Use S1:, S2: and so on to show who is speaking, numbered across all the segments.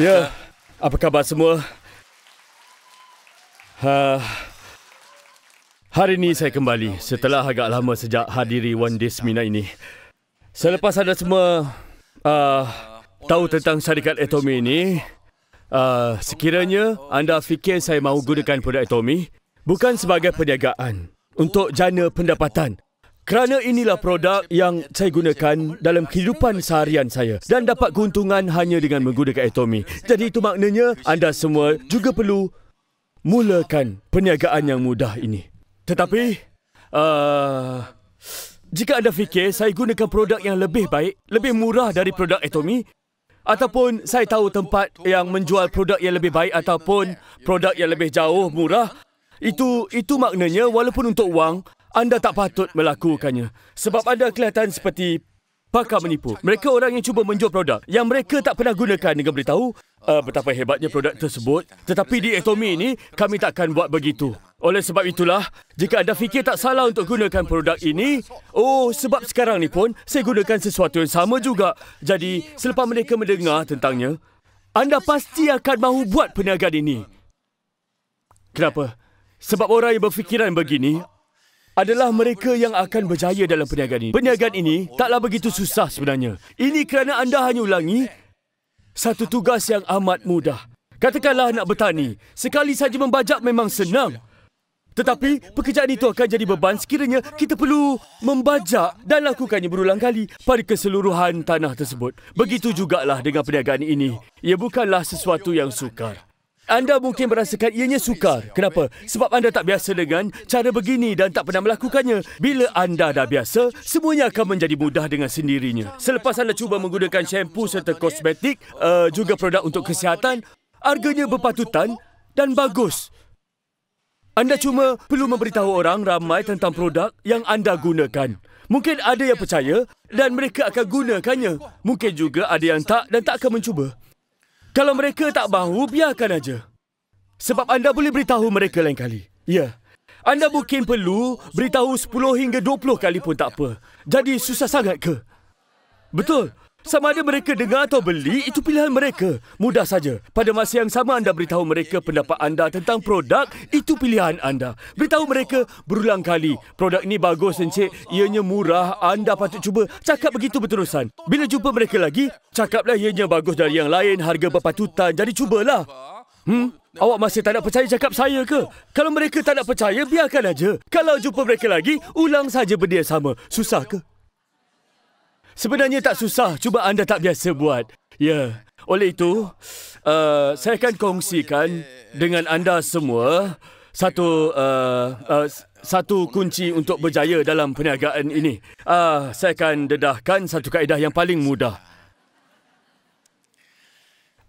S1: Ya. Apa khabar semua? Ha. Hari ini saya kembali setelah agak lama sejak hadiri One Day Seminar ini. Selepas anda semua uh, tahu tentang syarikat Atomi ini, uh, ah, sekiranya anda fikir saya mahu gunakan produk Atomi, bukan sebagai perniagaan, untuk jana pendapatan, kerana inilah produk yang saya gunakan dalam kehidupan seharian saya dan dapat keuntungan hanya dengan menggunakan Atomy. Jadi itu maknanya anda semua juga perlu mulakan perniagaan yang mudah ini. Tetapi uh, jika anda fikir saya gunakan produk yang lebih baik, lebih murah dari produk Atomy ataupun saya tahu tempat yang menjual produk yang lebih baik ataupun produk yang lebih jauh murah, itu itu maknanya walaupun untuk wang, anda tak patut melakukannya sebab anda kelihatan seperti pakar menipu. Mereka orang yang cuba menjual produk yang mereka tak pernah gunakan dengan beritahu uh, betapa hebatnya produk tersebut. Tetapi di Atomi ini, kami tak akan buat begitu. Oleh sebab itulah, jika anda fikir tak salah untuk gunakan produk ini, oh sebab sekarang ni pun saya gunakan sesuatu yang sama juga. Jadi, selepas mereka mendengar tentangnya, anda pasti akan mahu buat perniagaan ini. Kenapa? Sebab orang yang berfikiran begini, adalah mereka yang akan berjaya dalam perniagaan ini. Perniagaan ini taklah begitu susah sebenarnya. Ini kerana anda hanya ulangi satu tugas yang amat mudah. Katakanlah nak bertani. Sekali saja membajak memang senang. Tetapi pekerjaan itu akan jadi beban sekiranya kita perlu membajak dan lakukannya berulang kali pada keseluruhan tanah tersebut. Begitu jugalah dengan perniagaan ini. Ia bukanlah sesuatu yang sukar. Anda mungkin merasakan ianya sukar. Kenapa? Sebab anda tak biasa dengan cara begini dan tak pernah melakukannya. Bila anda dah biasa, semuanya akan menjadi mudah dengan sendirinya. Selepas anda cuba menggunakan syampu serta kosmetik, uh, juga produk untuk kesihatan, harganya berpatutan dan bagus. Anda cuma perlu memberitahu orang ramai tentang produk yang anda gunakan. Mungkin ada yang percaya dan mereka akan gunakannya. Mungkin juga ada yang tak dan tak akan mencuba. Kalau mereka tak mahu, biarkan aja sebab anda boleh beritahu mereka lain kali. Ya, anda mungkin perlu beritahu 10 hingga 20 kali pun tak apa. Jadi susah sangat ke? Betul. Sama ada mereka dengar atau beli, itu pilihan mereka. Mudah saja. Pada masa yang sama anda beritahu mereka pendapat anda tentang produk, itu pilihan anda. Beritahu mereka berulang kali. Produk ini bagus, Encik. Ianya murah. Anda patut cuba. Cakap begitu berterusan. Bila jumpa mereka lagi, cakaplah ianya bagus dari yang lain. Harga berpatutan. Jadi cubalah. Hmm? Awak masih tak nak percaya cakap saya ke? Kalau mereka tak nak percaya, biarkan aja. Kalau jumpa mereka lagi, ulang saja benda yang sama. Susah ke? Sebenarnya tak susah. Cuba anda tak biasa buat. Ya. Oleh itu, uh, saya akan kongsikan dengan anda semua satu uh, uh, satu kunci untuk berjaya dalam perniagaan ini. Uh, saya akan dedahkan satu kaedah yang paling mudah.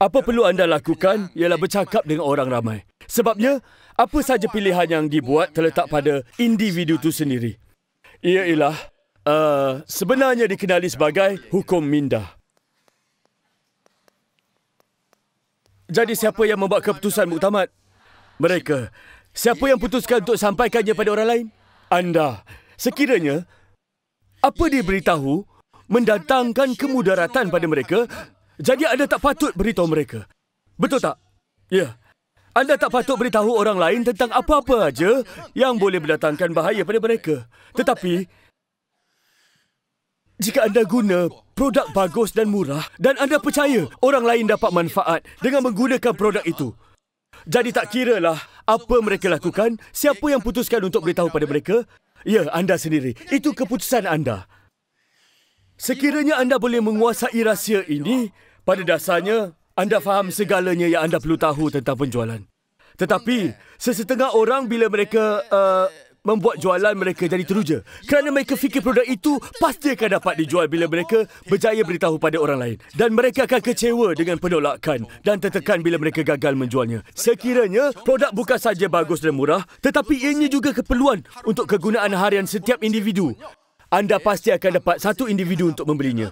S1: Apa perlu anda lakukan ialah bercakap dengan orang ramai. Sebabnya, apa saja pilihan yang dibuat terletak pada individu itu sendiri. Ia ialah uh, sebenarnya dikenali sebagai hukum minda. Jadi siapa yang membuat keputusan muktamad? Mereka. Siapa yang putuskan untuk sampaikannya pada orang lain? Anda. Sekiranya, apa diberitahu mendatangkan kemudaratan pada mereka jadi anda tak patut beritahu mereka. Betul tak? Ya. Anda tak patut beritahu orang lain tentang apa-apa aja yang boleh mendatangkan bahaya pada mereka. Tetapi jika anda guna produk bagus dan murah dan anda percaya orang lain dapat manfaat dengan menggunakan produk itu. Jadi tak kiralah apa mereka lakukan, siapa yang putuskan untuk beritahu pada mereka? Ya, anda sendiri. Itu keputusan anda. Sekiranya anda boleh menguasai rahsia ini, pada dasarnya, anda faham segalanya yang anda perlu tahu tentang penjualan. Tetapi, sesetengah orang bila mereka uh, membuat jualan mereka jadi teruja kerana mereka fikir produk itu pasti akan dapat dijual bila mereka berjaya beritahu pada orang lain dan mereka akan kecewa dengan penolakan dan tertekan bila mereka gagal menjualnya. Sekiranya produk bukan saja bagus dan murah tetapi ianya juga keperluan untuk kegunaan harian setiap individu. Anda pasti akan dapat satu individu untuk membelinya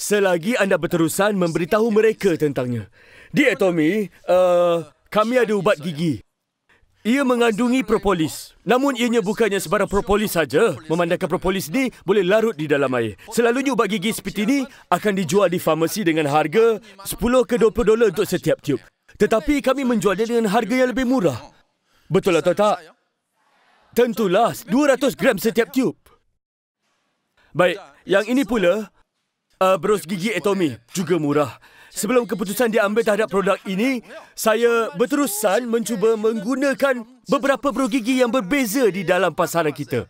S1: selagi anda berterusan memberitahu mereka tentangnya. Dear Tommy, uh, kami ada ubat gigi. Ia mengandungi propolis. Namun ianya bukannya sebarang propolis saja. Memandangkan propolis ini boleh larut di dalam air. Selalunya ubat gigi seperti ini akan dijual di farmasi dengan harga 10 ke 20 dolar untuk setiap tube. Tetapi kami menjualnya dengan harga yang lebih murah. Betul lah, atau tak? Tentulah 200 gram setiap tube. Baik, yang ini pula uh, bros gigi Atomy juga murah. Sebelum keputusan diambil terhadap produk ini, saya berterusan mencuba menggunakan beberapa bros gigi yang berbeza di dalam pasaran kita.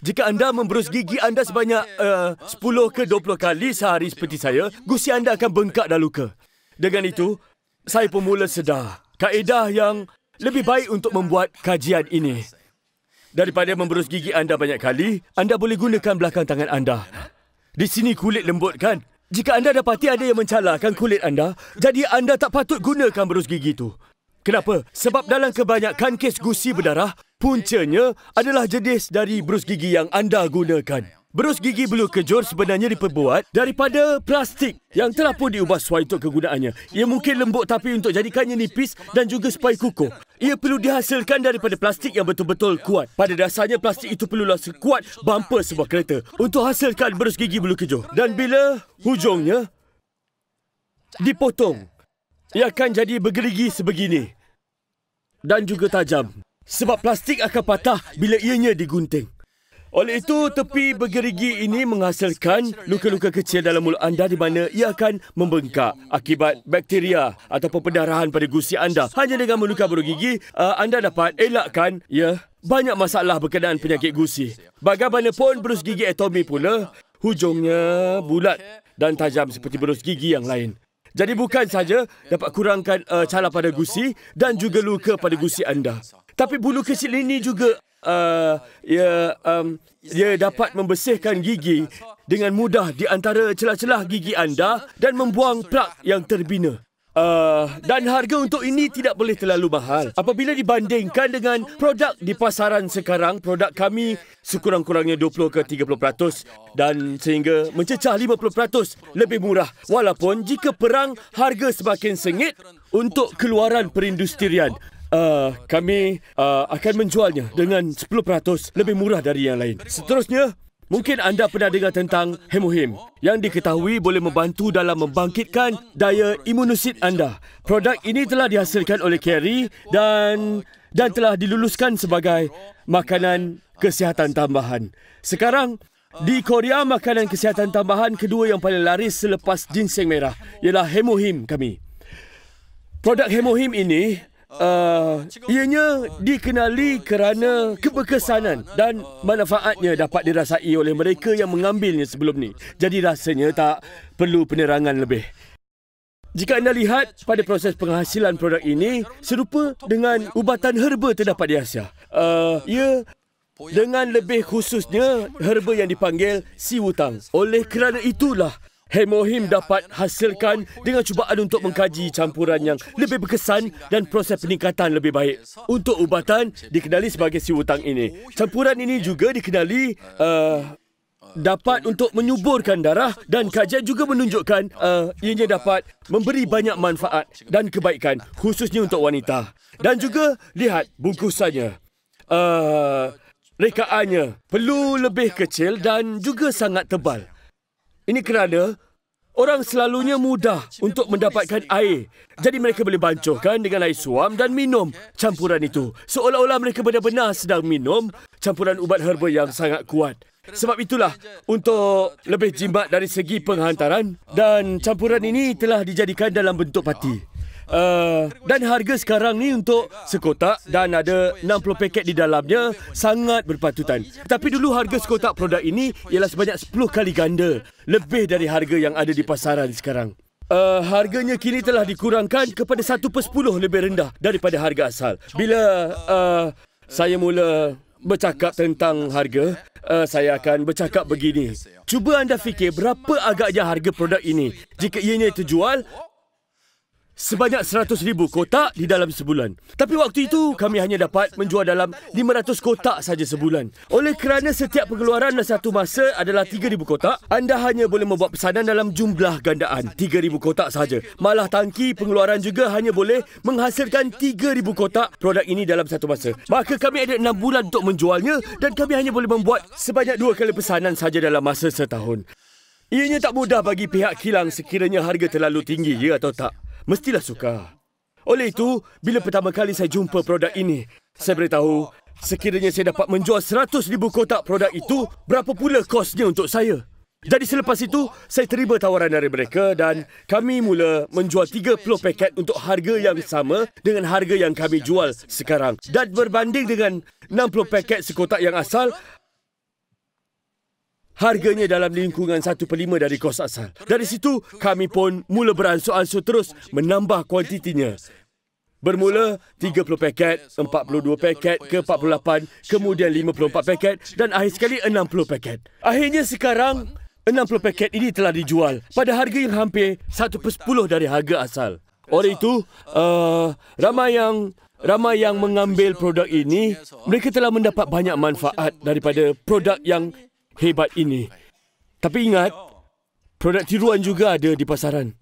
S1: Jika anda memberus gigi anda sebanyak eh, uh, 10 ke 20 kali sehari seperti saya, gusi anda akan bengkak dan luka. Dengan itu, saya pemula sedar kaedah yang lebih baik untuk membuat kajian ini. Daripada memberus gigi anda banyak kali, anda boleh gunakan belakang tangan anda. Di sini kulit lembut kan? Jika anda dapati ada yang mencalarkan kulit anda, jadi anda tak patut gunakan berus gigi itu. Kenapa? Sebab dalam kebanyakan kes gusi berdarah, puncanya adalah jenis dari berus gigi yang anda gunakan. Berus gigi bulu kejur sebenarnya diperbuat daripada plastik yang telah pun diubah suai untuk kegunaannya. Ia mungkin lembut tapi untuk jadikannya nipis dan juga supaya kukuh. Ia perlu dihasilkan daripada plastik yang betul-betul kuat. Pada dasarnya, plastik itu perlulah sekuat bumper sebuah kereta untuk hasilkan berus gigi bulu kejur. Dan bila hujungnya dipotong, ia akan jadi bergerigi sebegini dan juga tajam. Sebab plastik akan patah bila ianya digunting. Oleh itu, tepi bergerigi ini menghasilkan luka-luka kecil dalam mulut anda di mana ia akan membengkak akibat bakteria atau perdarahan pada gusi anda. Hanya dengan meluka bulu gigi, eh, anda dapat elakkan ya banyak masalah berkenaan penyakit gusi. Bagaimanapun, berus gigi atomi pula, hujungnya bulat dan tajam seperti berus gigi yang lain. Jadi bukan saja dapat kurangkan uh, eh, cala pada gusi dan juga luka pada gusi anda. Tapi bulu kecil ini juga ia uh, ya, um, ia ya dapat membersihkan gigi dengan mudah di antara celah-celah gigi anda dan membuang plak yang terbina. Uh, dan harga untuk ini tidak boleh terlalu mahal. Apabila dibandingkan dengan produk di pasaran sekarang, produk kami sekurang-kurangnya 20 ke 30% dan sehingga mencecah 50% lebih murah. Walaupun jika perang harga semakin sengit untuk keluaran perindustrian. Uh, kami uh, akan menjualnya dengan 10% lebih murah dari yang lain. Seterusnya, mungkin anda pernah dengar tentang Hemohim yang diketahui boleh membantu dalam membangkitkan daya imunosit anda. Produk ini telah dihasilkan oleh Kerry dan dan telah diluluskan sebagai makanan kesihatan tambahan. Sekarang, di Korea, makanan kesihatan tambahan kedua yang paling laris selepas ginseng merah ialah Hemohim kami. Produk Hemohim ini Uh, ianya dikenali kerana kebekesanan dan manfaatnya dapat dirasai oleh mereka yang mengambilnya sebelum ni. Jadi rasanya tak perlu penerangan lebih. Jika anda lihat pada proses penghasilan produk ini serupa dengan ubatan herba terdapat di Asia. Uh, ia dengan lebih khususnya herba yang dipanggil siwutang. Oleh kerana itulah Hemohim dapat hasilkan dengan cubaan untuk mengkaji campuran yang lebih berkesan dan proses peningkatan lebih baik. Untuk ubatan, dikenali sebagai si hutang ini. Campuran ini juga dikenali uh, dapat untuk menyuburkan darah dan kajian juga menunjukkan uh, ianya dapat memberi banyak manfaat dan kebaikan khususnya untuk wanita. Dan juga, lihat bungkusannya. Uh, rekaannya perlu lebih kecil dan juga sangat tebal. Ini kerana orang selalunya mudah untuk mendapatkan air. Jadi mereka boleh bancuhkan dengan air suam dan minum campuran itu. Seolah-olah mereka benar-benar sedang minum campuran ubat herba yang sangat kuat. Sebab itulah untuk lebih jimat dari segi penghantaran dan campuran ini telah dijadikan dalam bentuk pati. Uh, dan harga sekarang ni untuk sekotak dan ada 60 paket di dalamnya sangat berpatutan. Tapi dulu harga sekotak produk ini ialah sebanyak 10 kali ganda. Lebih dari harga yang ada di pasaran sekarang. Uh, harganya kini telah dikurangkan kepada 1 per 10 lebih rendah daripada harga asal. Bila uh, saya mula bercakap tentang harga, uh, saya akan bercakap begini. Cuba anda fikir berapa agaknya harga produk ini. Jika ianya terjual, sebanyak 100,000 kotak di dalam sebulan. Tapi waktu itu, kami hanya dapat menjual dalam 500 kotak saja sebulan. Oleh kerana setiap pengeluaran dalam satu masa adalah 3,000 kotak, anda hanya boleh membuat pesanan dalam jumlah gandaan, 3,000 kotak saja. Malah tangki pengeluaran juga hanya boleh menghasilkan 3,000 kotak produk ini dalam satu masa. Maka kami ada 6 bulan untuk menjualnya dan kami hanya boleh membuat sebanyak 2 kali pesanan saja dalam masa setahun. Ianya tak mudah bagi pihak kilang sekiranya harga terlalu tinggi ya atau tak mestilah suka. Oleh itu, bila pertama kali saya jumpa produk ini, saya beritahu, sekiranya saya dapat menjual seratus ribu kotak produk itu, berapa pula kosnya untuk saya? Jadi selepas itu, saya terima tawaran dari mereka dan kami mula menjual 30 paket untuk harga yang sama dengan harga yang kami jual sekarang. Dan berbanding dengan 60 paket sekotak yang asal, Harganya dalam lingkungan per 1.5 dari kos asal. Dari situ, kami pun mula beransur-ansur terus menambah kuantitinya. Bermula 30 paket, 42 paket ke 48, kemudian 54 paket dan akhir sekali 60 paket. Akhirnya sekarang, 60 paket ini telah dijual pada harga yang hampir 1 per 10 dari harga asal. Oleh itu, uh, ramai yang ramai yang mengambil produk ini, mereka telah mendapat banyak manfaat daripada produk yang hebat ini. Tapi ingat, produk tiruan juga ada di pasaran.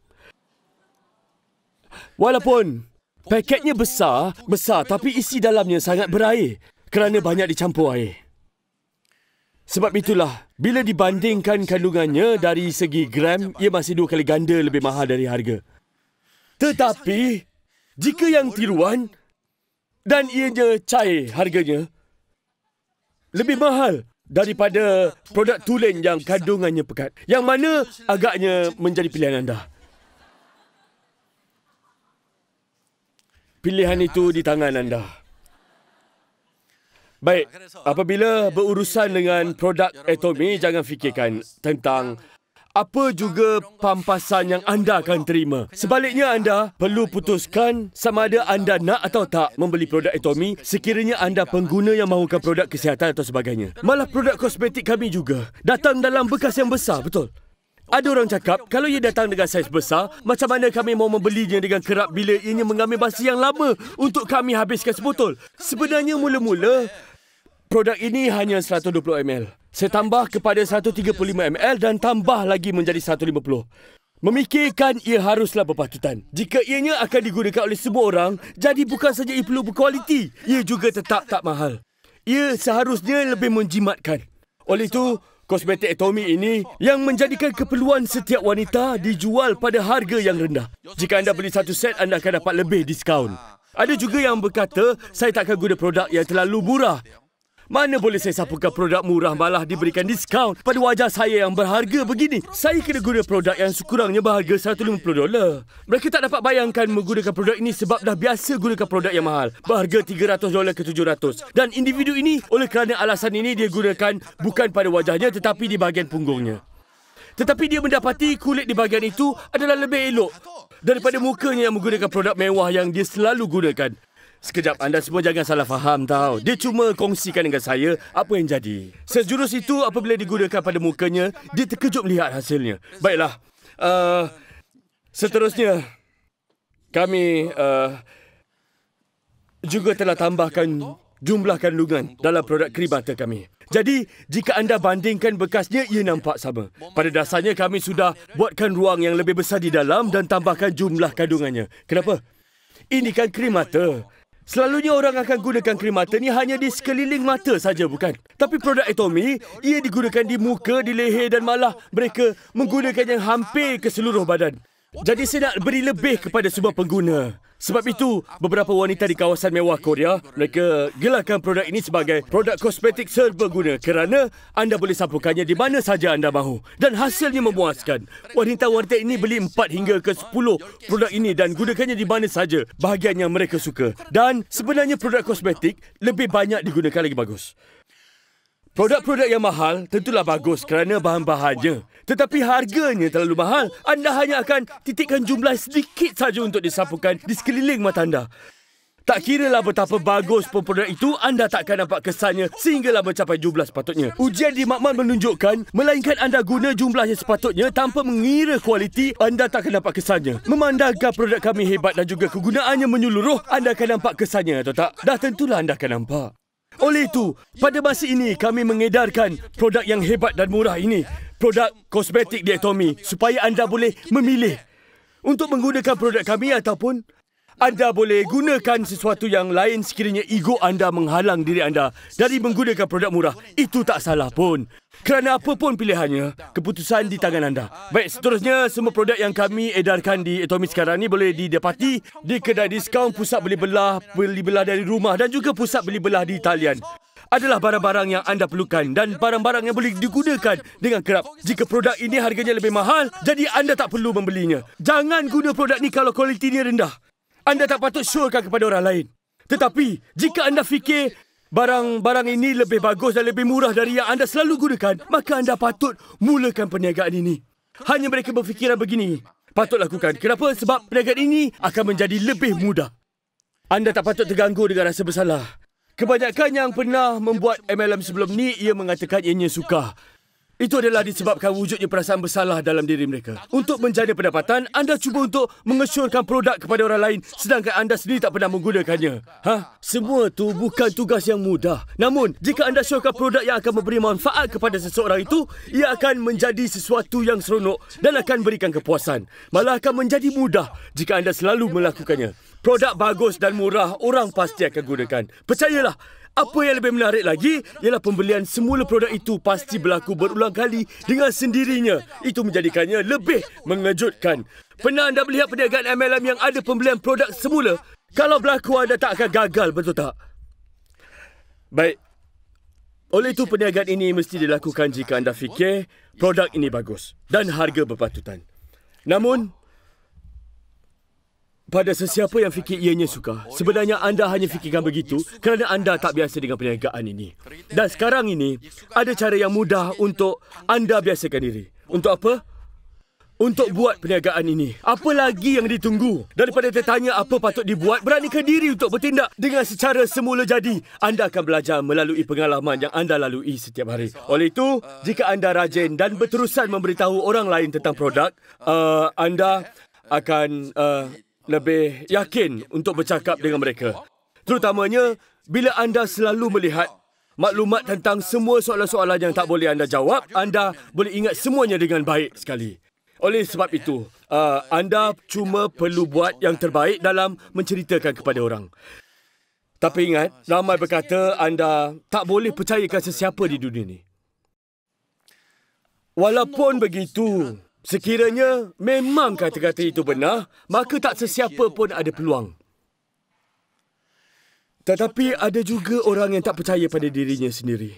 S1: Walaupun paketnya besar, besar tapi isi dalamnya sangat berair kerana banyak dicampur air. Sebab itulah, bila dibandingkan kandungannya dari segi gram, ia masih dua kali ganda lebih mahal dari harga. Tetapi, jika yang tiruan dan ianya cair harganya, lebih mahal daripada produk tulen yang kandungannya pekat. Yang mana agaknya menjadi pilihan anda? Pilihan itu di tangan anda. Baik, apabila berurusan dengan produk atomi, jangan fikirkan tentang apa juga pampasan yang anda akan terima. Sebaliknya anda perlu putuskan sama ada anda nak atau tak membeli produk Atomy sekiranya anda pengguna yang mahukan produk kesihatan atau sebagainya. Malah produk kosmetik kami juga datang dalam bekas yang besar, betul? Ada orang cakap, kalau ia datang dengan saiz besar, macam mana kami mau membelinya dengan kerap bila ianya mengambil masa yang lama untuk kami habiskan sebotol? Sebenarnya mula-mula, produk ini hanya 120 ml. Saya tambah kepada 135 ml dan tambah lagi menjadi 150. Memikirkan ia haruslah berpatutan. Jika ianya akan digunakan oleh semua orang, jadi bukan saja ia perlu berkualiti, ia juga tetap tak mahal. Ia seharusnya lebih menjimatkan. Oleh itu, kosmetik Tommy ini yang menjadikan keperluan setiap wanita dijual pada harga yang rendah. Jika anda beli satu set, anda akan dapat lebih diskaun. Ada juga yang berkata, saya tak akan guna produk yang terlalu murah. Mana boleh saya sapukan produk murah malah diberikan diskaun pada wajah saya yang berharga begini. Saya kena guna produk yang sekurangnya berharga $150. Mereka tak dapat bayangkan menggunakan produk ini sebab dah biasa gunakan produk yang mahal. Berharga $300 ke $700. Dan individu ini oleh kerana alasan ini dia gunakan bukan pada wajahnya tetapi di bahagian punggungnya. Tetapi dia mendapati kulit di bahagian itu adalah lebih elok daripada mukanya yang menggunakan produk mewah yang dia selalu gunakan. Sekejap, anda semua jangan salah faham tahu Dia cuma kongsikan dengan saya apa yang jadi. Sejurus itu apabila digunakan pada mukanya, dia terkejut melihat hasilnya. Baiklah. Uh, seterusnya, kami uh, juga telah tambahkan jumlah kandungan dalam produk kribata kami. Jadi, jika anda bandingkan bekasnya, ia nampak sama. Pada dasarnya, kami sudah buatkan ruang yang lebih besar di dalam dan tambahkan jumlah kandungannya. Kenapa? Ini kan krim mata. Selalunya orang akan gunakan krim mata ni hanya di sekeliling mata saja bukan? Tapi produk Atomy, ia digunakan di muka, di leher dan malah mereka menggunakan yang hampir ke seluruh badan. Jadi saya nak beri lebih kepada semua pengguna. Sebab itu, beberapa wanita di kawasan mewah Korea, mereka gelarkan produk ini sebagai produk kosmetik serbaguna kerana anda boleh sapukannya di mana saja anda mahu dan hasilnya memuaskan. Wanita-wanita ini beli 4 hingga ke 10 produk ini dan gunakannya di mana saja bahagian yang mereka suka. Dan sebenarnya produk kosmetik lebih banyak digunakan lagi bagus. Produk-produk yang mahal tentulah bagus kerana bahan-bahannya. Tetapi harganya terlalu mahal. Anda hanya akan titikkan jumlah sedikit saja untuk disapukan di sekeliling mata anda. Tak kiralah betapa bagus pun produk itu, anda takkan nampak kesannya sehinggalah mencapai jumlah sepatutnya. Ujian di Makmal menunjukkan, melainkan anda guna jumlah yang sepatutnya tanpa mengira kualiti, anda takkan nampak kesannya. Memandangkan produk kami hebat dan juga kegunaannya menyeluruh, anda akan nampak kesannya atau tak? Dah tentulah anda akan nampak. Oleh itu, pada masa ini kami mengedarkan produk yang hebat dan murah ini. Produk kosmetik diatomi supaya anda boleh memilih untuk menggunakan produk kami ataupun anda boleh gunakan sesuatu yang lain sekiranya ego anda menghalang diri anda dari menggunakan produk murah. Itu tak salah pun. Kerana apa pun pilihannya, keputusan di tangan anda. Baik, seterusnya semua produk yang kami edarkan di Atomi sekarang ini boleh didapati di kedai diskaun, pusat beli belah, beli belah dari rumah dan juga pusat beli belah di talian adalah barang-barang yang anda perlukan dan barang-barang yang boleh digunakan dengan kerap. Jika produk ini harganya lebih mahal, jadi anda tak perlu membelinya. Jangan guna produk ini kalau kualitinya rendah. Anda tak patut syorkan kepada orang lain. Tetapi, jika anda fikir barang-barang ini lebih bagus dan lebih murah dari yang anda selalu gunakan, maka anda patut mulakan perniagaan ini. Hanya mereka berfikiran begini. Patut lakukan. Kenapa? Sebab perniagaan ini akan menjadi lebih mudah. Anda tak patut terganggu dengan rasa bersalah. Kebanyakan yang pernah membuat MLM sebelum ni ia mengatakan ianya suka. Itu adalah disebabkan wujudnya perasaan bersalah dalam diri mereka. Untuk menjana pendapatan, anda cuba untuk mengesyorkan produk kepada orang lain sedangkan anda sendiri tak pernah menggunakannya. Hah? Semua itu bukan tugas yang mudah. Namun, jika anda syorkan produk yang akan memberi manfaat kepada seseorang itu, ia akan menjadi sesuatu yang seronok dan akan berikan kepuasan. Malah akan menjadi mudah jika anda selalu melakukannya. Produk bagus dan murah, orang pasti akan gunakan. Percayalah, apa yang lebih menarik lagi ialah pembelian semula produk itu pasti berlaku berulang kali dengan sendirinya. Itu menjadikannya lebih mengejutkan. Pernah anda melihat perniagaan MLM yang ada pembelian produk semula? Kalau berlaku anda tak akan gagal betul tak? Baik. Oleh itu perniagaan ini mesti dilakukan jika anda fikir produk ini bagus dan harga berpatutan. Namun, pada sesiapa yang fikir ianya suka, sebenarnya anda hanya fikirkan begitu kerana anda tak biasa dengan perniagaan ini. Dan sekarang ini, ada cara yang mudah untuk anda biasakan diri. Untuk apa? Untuk buat perniagaan ini. Apa lagi yang ditunggu? Daripada tertanya apa patut dibuat, beranikan diri untuk bertindak dengan secara semula jadi. Anda akan belajar melalui pengalaman yang anda lalui setiap hari. Oleh itu, jika anda rajin dan berterusan memberitahu orang lain tentang produk, uh, anda akan... Uh, lebih yakin untuk bercakap dengan mereka. Terutamanya bila anda selalu melihat maklumat tentang semua soalan-soalan yang tak boleh anda jawab, anda boleh ingat semuanya dengan baik sekali. Oleh sebab itu, uh, anda cuma perlu buat yang terbaik dalam menceritakan kepada orang. Tapi ingat, ramai berkata anda tak boleh percayakan sesiapa di dunia ini. Walaupun begitu, Sekiranya memang kata-kata itu benar, maka tak sesiapa pun ada peluang. Tetapi ada juga orang yang tak percaya pada dirinya sendiri.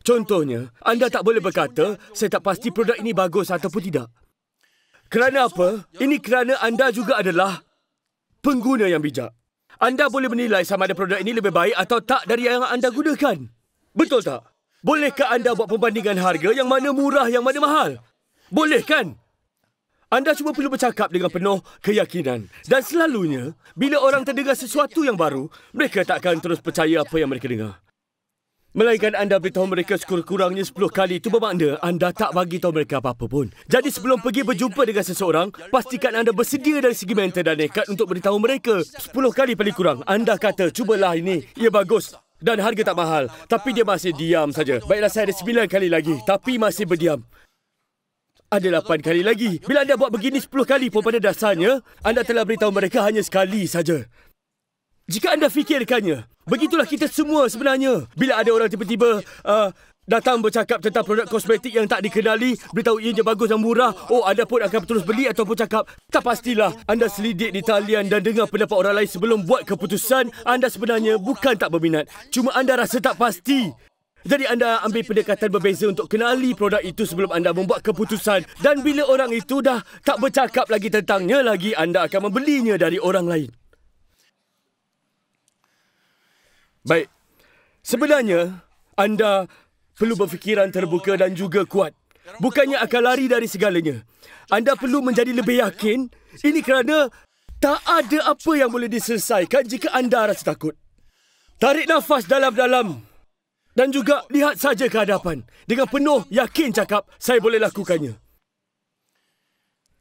S1: Contohnya, anda tak boleh berkata, saya tak pasti produk ini bagus ataupun tidak. Kerana apa? Ini kerana anda juga adalah pengguna yang bijak. Anda boleh menilai sama ada produk ini lebih baik atau tak dari yang anda gunakan. Betul tak? Bolehkah anda buat perbandingan harga yang mana murah, yang mana mahal? Boleh kan? Anda cuma perlu bercakap dengan penuh keyakinan. Dan selalunya, bila orang terdengar sesuatu yang baru, mereka tak akan terus percaya apa yang mereka dengar. Melainkan anda beritahu mereka sekurang-kurangnya 10 kali itu bermakna anda tak bagi tahu mereka apa-apa pun. Jadi sebelum pergi berjumpa dengan seseorang, pastikan anda bersedia dari segi mental dan nekat untuk beritahu mereka 10 kali paling kurang. Anda kata, cubalah ini, ia bagus. Dan harga tak mahal. Tapi dia masih diam saja. Baiklah saya ada 9 kali lagi. Tapi masih berdiam. Ada lapan kali lagi. Bila anda buat begini sepuluh kali pun pada dasarnya, anda telah beritahu mereka hanya sekali saja. Jika anda fikirkannya, begitulah kita semua sebenarnya. Bila ada orang tiba-tiba uh, datang bercakap tentang produk kosmetik yang tak dikenali, beritahu ianya bagus dan murah, oh anda pun akan terus beli ataupun cakap. Tak pastilah anda selidik di talian dan dengar pendapat orang lain sebelum buat keputusan, anda sebenarnya bukan tak berminat. Cuma anda rasa tak pasti. Jadi anda ambil pendekatan berbeza untuk kenali produk itu sebelum anda membuat keputusan dan bila orang itu dah tak bercakap lagi tentangnya lagi anda akan membelinya dari orang lain. Baik. Sebenarnya anda perlu berfikiran terbuka dan juga kuat. Bukannya akan lari dari segalanya. Anda perlu menjadi lebih yakin ini kerana tak ada apa yang boleh diselesaikan jika anda rasa takut. Tarik nafas dalam-dalam dan juga lihat saja ke hadapan. Dengan penuh yakin cakap, saya boleh lakukannya.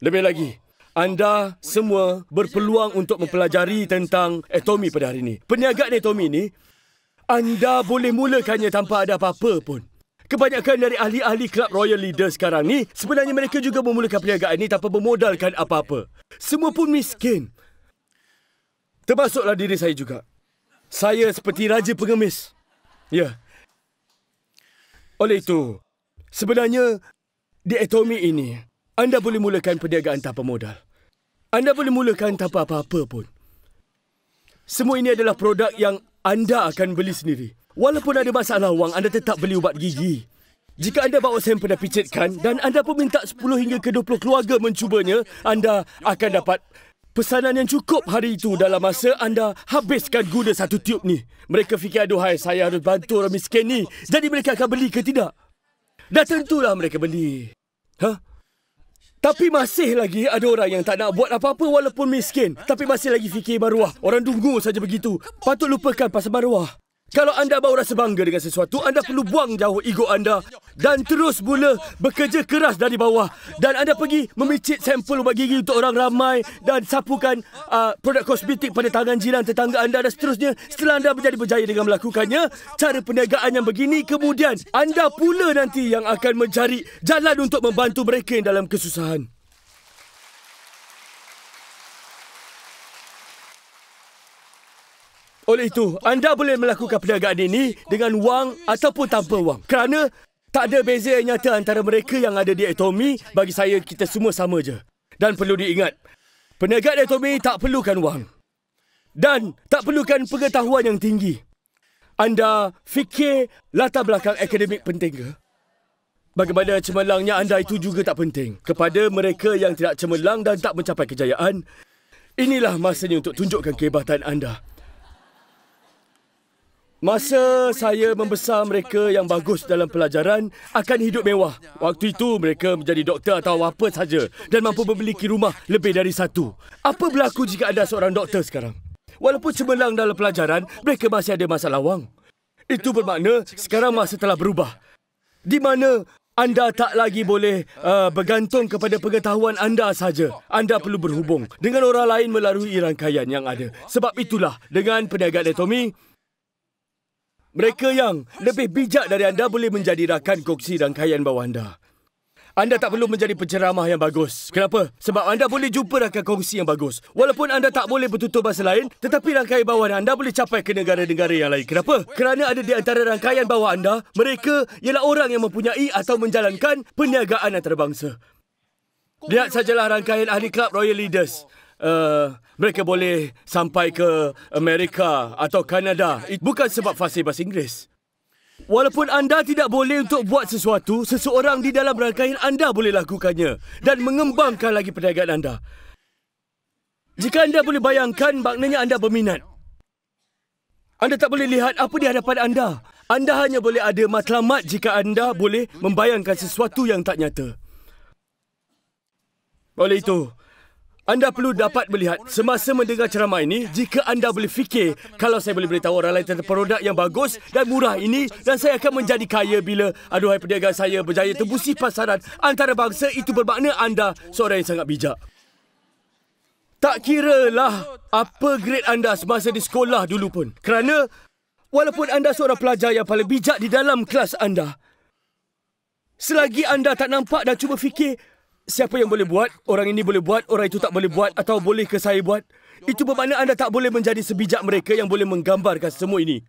S1: Lebih lagi, anda semua berpeluang untuk mempelajari tentang atomi pada hari ini. Perniagaan atomi ini, anda boleh mulakannya tanpa ada apa-apa pun. Kebanyakan dari ahli-ahli klub Royal Leader sekarang ni sebenarnya mereka juga memulakan perniagaan ini tanpa memodalkan apa-apa. Semua pun miskin. Termasuklah diri saya juga. Saya seperti raja pengemis. Ya, oleh itu, sebenarnya di Atomi ini, anda boleh mulakan perniagaan tanpa modal. Anda boleh mulakan tanpa apa-apa pun. Semua ini adalah produk yang anda akan beli sendiri. Walaupun ada masalah wang, anda tetap beli ubat gigi. Jika anda bawa sampel dan picitkan dan anda pun minta 10 hingga ke 20 keluarga mencubanya, anda akan dapat Pesanan yang cukup hari itu dalam masa anda habiskan guna satu tiup ni. Mereka fikir, aduhai saya harus bantu orang miskin ni. Jadi mereka akan beli ke tidak? Dah tentulah mereka beli. hah? Tapi masih lagi ada orang yang tak nak buat apa-apa walaupun miskin. Tapi masih lagi fikir maruah. Orang tunggu saja begitu. Patut lupakan pasal maruah. Kalau anda baru rasa bangga dengan sesuatu, anda perlu buang jauh ego anda dan terus mula bekerja keras dari bawah. Dan anda pergi memicit sampel ubat gigi untuk orang ramai dan sapukan uh, produk kosmetik pada tangan jiran tetangga anda dan seterusnya. Setelah anda menjadi berjaya dengan melakukannya, cara perniagaan yang begini, kemudian anda pula nanti yang akan mencari jalan untuk membantu mereka yang dalam kesusahan. Oleh itu, anda boleh melakukan perniagaan ini dengan wang ataupun tanpa wang. Kerana tak ada beza yang nyata antara mereka yang ada di Atomi. Bagi saya, kita semua sama saja. Dan perlu diingat, perniagaan Atomi tak perlukan wang. Dan tak perlukan pengetahuan yang tinggi. Anda fikir latar belakang akademik penting ke? Bagaimana cemerlangnya anda itu juga tak penting. Kepada mereka yang tidak cemerlang dan tak mencapai kejayaan, inilah masanya untuk tunjukkan kehebatan anda. Masa saya membesar mereka yang bagus dalam pelajaran akan hidup mewah. Waktu itu mereka menjadi doktor atau apa saja dan mampu memiliki rumah lebih dari satu. Apa berlaku jika ada seorang doktor sekarang? Walaupun cemerlang dalam pelajaran, mereka masih ada masalah wang. Itu bermakna sekarang masa telah berubah. Di mana anda tak lagi boleh uh, bergantung kepada pengetahuan anda saja. Anda perlu berhubung dengan orang lain melalui rangkaian yang ada. Sebab itulah dengan peniaga anatomi, mereka yang lebih bijak dari anda boleh menjadi rakan koksi rangkaian bawah anda. Anda tak perlu menjadi penceramah yang bagus. Kenapa? Sebab anda boleh jumpa rakan kongsi yang bagus. Walaupun anda tak boleh bertutur bahasa lain, tetapi rangkaian bawah anda boleh capai ke negara-negara yang lain. Kenapa? Kerana ada di antara rangkaian bawah anda, mereka ialah orang yang mempunyai atau menjalankan perniagaan antarabangsa. Lihat sajalah rangkaian ahli klub Royal Leaders uh, mereka boleh sampai ke Amerika atau Kanada bukan sebab fasih bahasa Inggeris. Walaupun anda tidak boleh untuk buat sesuatu, seseorang di dalam rangkaian anda boleh lakukannya dan mengembangkan lagi perniagaan anda. Jika anda boleh bayangkan, maknanya anda berminat. Anda tak boleh lihat apa di hadapan anda. Anda hanya boleh ada matlamat jika anda boleh membayangkan sesuatu yang tak nyata. Oleh itu, anda perlu dapat melihat semasa mendengar ceramah ini jika anda boleh fikir kalau saya boleh beritahu orang lain tentang produk yang bagus dan murah ini dan saya akan menjadi kaya bila aduhai perniagaan saya berjaya tebusi pasaran antarabangsa itu bermakna anda seorang yang sangat bijak. Tak kira lah apa grade anda semasa di sekolah dulu pun kerana walaupun anda seorang pelajar yang paling bijak di dalam kelas anda selagi anda tak nampak dan cuba fikir siapa yang boleh buat, orang ini boleh buat, orang itu tak boleh buat atau boleh ke saya buat. Itu bermakna anda tak boleh menjadi sebijak mereka yang boleh menggambarkan semua ini.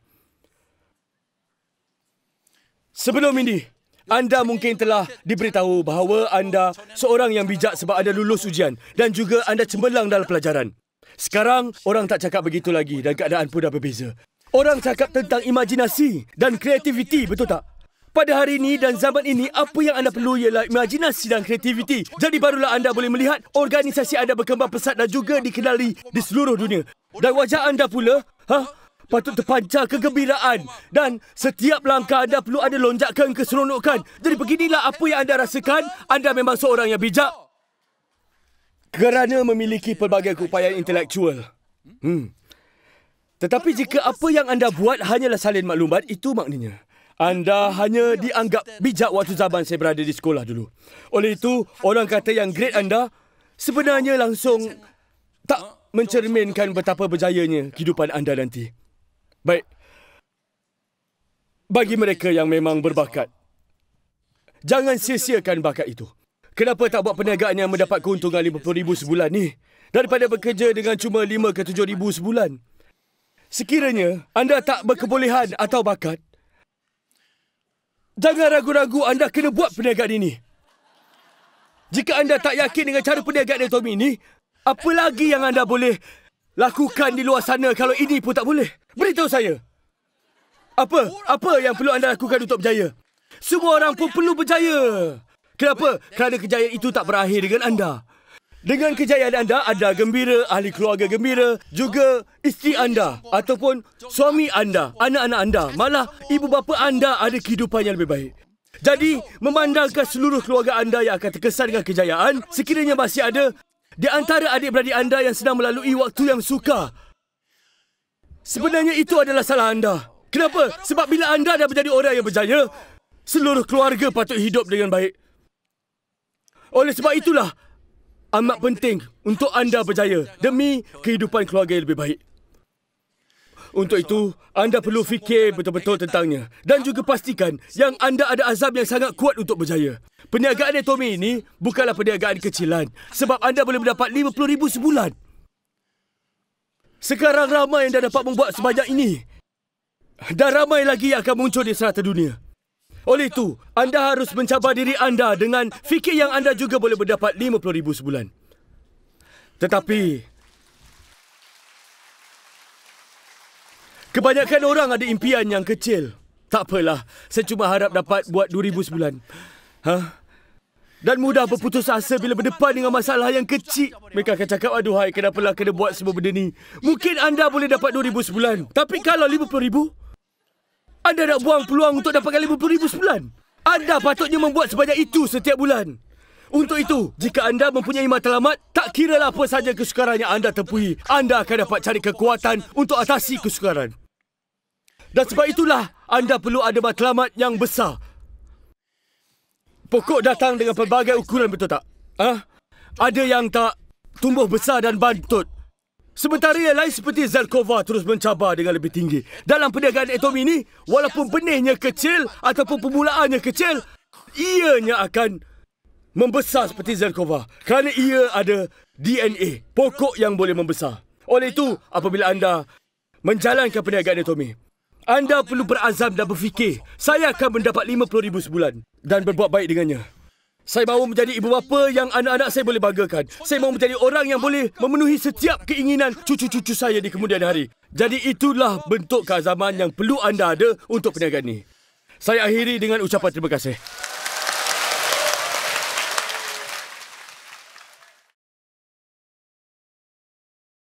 S1: Sebelum ini, anda mungkin telah diberitahu bahawa anda seorang yang bijak sebab anda lulus ujian dan juga anda cemerlang dalam pelajaran. Sekarang, orang tak cakap begitu lagi dan keadaan pun dah berbeza. Orang cakap tentang imajinasi dan kreativiti, betul tak? Pada hari ini dan zaman ini, apa yang anda perlu ialah imajinasi dan kreativiti. Jadi barulah anda boleh melihat organisasi anda berkembang pesat dan juga dikenali di seluruh dunia. Dan wajah anda pula, ha? patut terpancar kegembiraan. Dan setiap langkah anda perlu ada lonjakan keseronokan. Jadi beginilah apa yang anda rasakan, anda memang seorang yang bijak. Kerana memiliki pelbagai keupayaan intelektual. Hmm. Tetapi jika apa yang anda buat hanyalah salin maklumat, itu maknanya. Anda hanya dianggap bijak waktu zaman saya berada di sekolah dulu. Oleh itu, orang kata yang great anda sebenarnya langsung tak mencerminkan betapa berjayanya kehidupan anda nanti. Baik. Bagi mereka yang memang berbakat, jangan sia-siakan bakat itu. Kenapa tak buat perniagaan yang mendapat keuntungan RM50,000 sebulan ni? Daripada bekerja dengan cuma RM5,000 ke RM7,000 sebulan. Sekiranya anda tak berkebolehan atau bakat, Jangan ragu-ragu anda kena buat perniagaan ini. Jika anda tak yakin dengan cara perniagaan Tommy ini, apa lagi yang anda boleh lakukan di luar sana kalau ini pun tak boleh? Beritahu saya. Apa? Apa yang perlu anda lakukan untuk berjaya? Semua orang pun perlu berjaya. Kenapa? Kerana kejayaan itu tak berakhir dengan anda. Dengan kejayaan anda, ada gembira, ahli keluarga gembira, juga isteri anda ataupun suami anda, anak-anak anda, malah ibu bapa anda ada kehidupan yang lebih baik. Jadi, memandangkan seluruh keluarga anda yang akan terkesan dengan kejayaan, sekiranya masih ada, di antara adik-beradik anda yang sedang melalui waktu yang suka. Sebenarnya itu adalah salah anda. Kenapa? Sebab bila anda dah menjadi orang yang berjaya, seluruh keluarga patut hidup dengan baik. Oleh sebab itulah, amat penting untuk anda berjaya demi kehidupan keluarga yang lebih baik. Untuk itu, anda perlu fikir betul-betul tentangnya dan juga pastikan yang anda ada azam yang sangat kuat untuk berjaya. Perniagaan Tommy ini bukanlah perniagaan kecilan sebab anda boleh mendapat RM50,000 sebulan. Sekarang ramai yang dah dapat membuat sebanyak ini dan ramai lagi yang akan muncul di serata dunia. Oleh itu, anda harus mencabar diri anda dengan fikir yang anda juga boleh mendapat RM50,000 sebulan. Tetapi... Kebanyakan orang ada impian yang kecil. Tak apalah, saya cuma harap dapat buat RM2,000 sebulan. hah? Dan mudah berputus asa bila berdepan dengan masalah yang kecil. Mereka akan cakap, aduhai, kenapalah kena buat semua benda ni. Mungkin anda boleh dapat RM2,000 sebulan. Tapi kalau RM50,000, anda nak buang peluang untuk dapatkan RM50,000 sebulan? Anda patutnya membuat sebanyak itu setiap bulan. Untuk itu, jika anda mempunyai matlamat, tak kiralah apa saja kesukaran yang anda tempuhi, anda akan dapat cari kekuatan untuk atasi kesukaran. Dan sebab itulah, anda perlu ada matlamat yang besar. Pokok datang dengan pelbagai ukuran, betul tak? Ha? Ada yang tak tumbuh besar dan bantut. Sementara yang lain seperti Zalkova terus mencabar dengan lebih tinggi. Dalam perniagaan atom ini, walaupun benihnya kecil ataupun permulaannya kecil, ianya akan membesar seperti Zalkova. Kerana ia ada DNA, pokok yang boleh membesar. Oleh itu, apabila anda menjalankan perniagaan atomi, anda perlu berazam dan berfikir, saya akan mendapat RM50,000 sebulan dan berbuat baik dengannya. Saya mahu menjadi ibu bapa yang anak-anak saya boleh banggakan. Saya mahu menjadi orang yang boleh memenuhi setiap keinginan cucu-cucu saya di kemudian hari. Jadi itulah bentuk keazaman yang perlu anda ada untuk perniagaan ini. Saya akhiri dengan ucapan terima kasih.